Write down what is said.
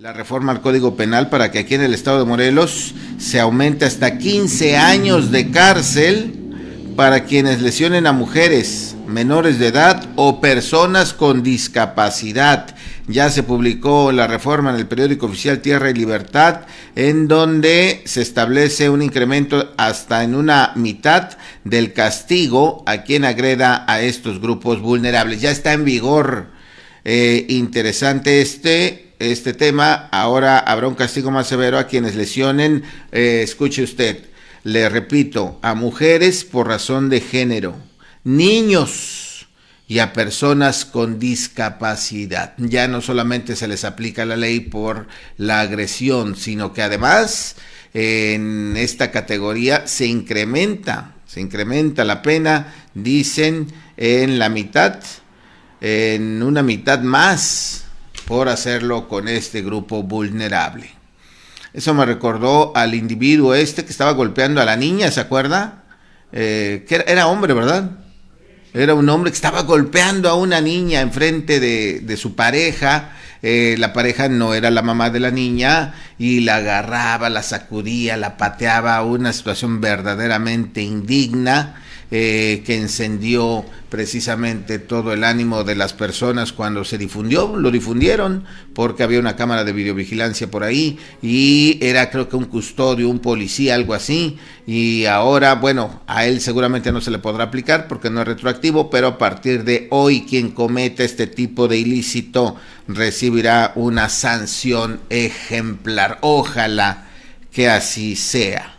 la reforma al Código Penal para que aquí en el estado de Morelos se aumente hasta 15 años de cárcel para quienes lesionen a mujeres menores de edad o personas con discapacidad. Ya se publicó la reforma en el periódico oficial Tierra y Libertad, en donde se establece un incremento hasta en una mitad del castigo a quien agreda a estos grupos vulnerables. Ya está en vigor. Eh, interesante este este tema, ahora habrá un castigo más severo a quienes lesionen, eh, escuche usted, le repito, a mujeres por razón de género, niños y a personas con discapacidad. Ya no solamente se les aplica la ley por la agresión, sino que además en esta categoría se incrementa, se incrementa la pena, dicen, en la mitad, en una mitad más por hacerlo con este grupo vulnerable. Eso me recordó al individuo este que estaba golpeando a la niña, ¿se acuerda? Eh, que era, hombre, ¿verdad? Era un hombre que estaba golpeando a una niña enfrente de, de su pareja. Eh, la pareja no era la mamá de la niña y la agarraba, la sacudía, la pateaba, una situación verdaderamente indigna. Eh, que encendió precisamente todo el ánimo de las personas cuando se difundió, lo difundieron porque había una cámara de videovigilancia por ahí y era creo que un custodio, un policía, algo así y ahora bueno, a él seguramente no se le podrá aplicar porque no es retroactivo, pero a partir de hoy quien cometa este tipo de ilícito recibirá una sanción ejemplar. Ojalá que así sea.